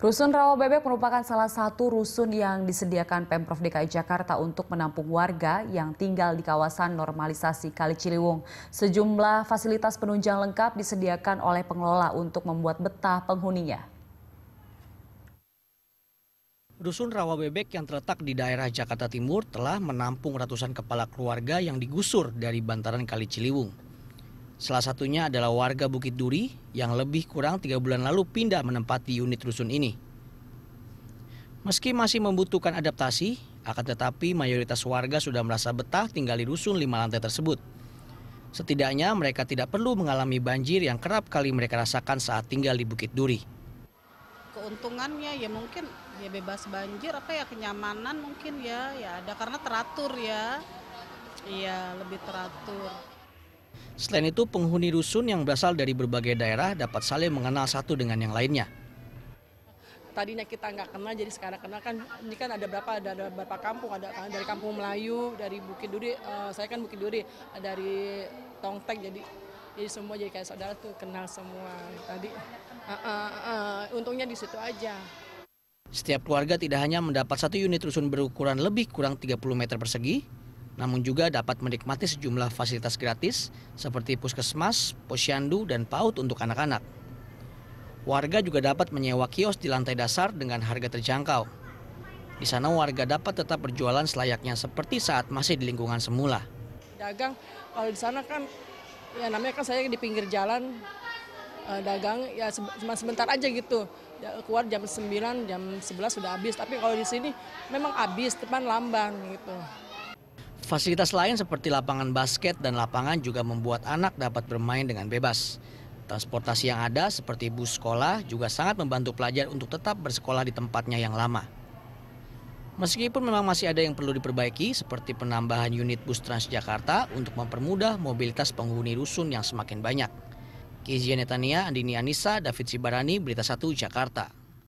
Rusun Rawa Bebek merupakan salah satu rusun yang disediakan Pemprov DKI Jakarta untuk menampung warga yang tinggal di kawasan normalisasi Kali Ciliwung. Sejumlah fasilitas penunjang lengkap disediakan oleh pengelola untuk membuat betah penghuninya. Rusun Rawa Bebek yang terletak di daerah Jakarta Timur telah menampung ratusan kepala keluarga yang digusur dari bantaran Kali Ciliwung. Salah satunya adalah warga Bukit Duri yang lebih kurang tiga bulan lalu pindah menempati unit rusun ini. Meski masih membutuhkan adaptasi, akan tetapi mayoritas warga sudah merasa betah tinggal di rusun lima lantai tersebut. Setidaknya mereka tidak perlu mengalami banjir yang kerap kali mereka rasakan saat tinggal di Bukit Duri. Keuntungannya ya mungkin ya bebas banjir apa ya kenyamanan mungkin ya ya ada karena teratur ya iya lebih teratur Selain itu, penghuni rusun yang berasal dari berbagai daerah dapat saling mengenal satu dengan yang lainnya. Tadinya kita nggak kenal, jadi sekarang kenal kan. Ini kan ada berapa, ada, ada berapa kampung, ada dari kampung Melayu, dari Bukit Duri, uh, saya kan Bukit Duri, dari Tongtek, jadi jadi semua jadi kayak saudara tuh kenal semua. Tadi uh, uh, uh, untungnya di situ aja. Setiap keluarga tidak hanya mendapat satu unit rusun berukuran lebih kurang 30 meter persegi, namun juga dapat menikmati sejumlah fasilitas gratis seperti puskesmas, posyandu, dan PAUD untuk anak-anak. Warga juga dapat menyewa kios di lantai dasar dengan harga terjangkau. Di sana warga dapat tetap berjualan selayaknya seperti saat masih di lingkungan semula. Dagang, kalau di sana kan ya namanya kan saya di pinggir jalan eh, dagang ya cuma sebentar aja gitu. Ya, keluar jam 9, jam 11 sudah habis. Tapi kalau di sini memang habis, depan lamban gitu. Fasilitas lain seperti lapangan basket dan lapangan juga membuat anak dapat bermain dengan bebas. Transportasi yang ada seperti bus sekolah juga sangat membantu pelajar untuk tetap bersekolah di tempatnya yang lama. Meskipun memang masih ada yang perlu diperbaiki seperti penambahan unit bus Transjakarta untuk mempermudah mobilitas penghuni rusun yang semakin banyak. Kizia Netania, Andini Anissa, David Sibarani, Berita 1, Jakarta.